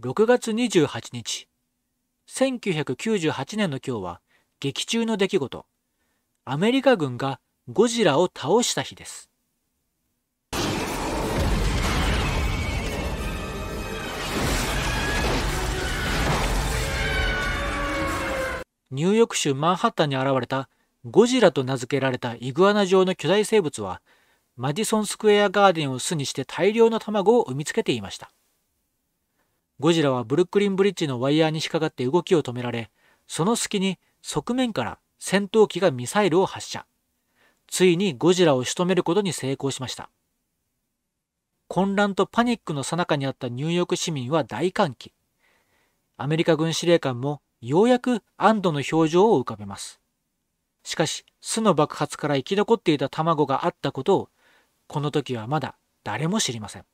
6月28日、1998年の今日は劇中の出来事、アメリカ軍がゴジラを倒した日です。ニューヨーク州マンハッタンに現れたゴジラと名付けられたイグアナ状の巨大生物はマディソンスクエアガーデンを巣にして大量の卵を産みつけていました。ゴジラはブルックリンブリッジのワイヤーに引っかかって動きを止められ、その隙に側面から戦闘機がミサイルを発射。ついにゴジラを仕留めることに成功しました。混乱とパニックの最中にあったニューヨーク市民は大歓喜。アメリカ軍司令官もようやく安堵の表情を浮かべます。しかし、巣の爆発から生き残っていた卵があったことを、この時はまだ誰も知りません。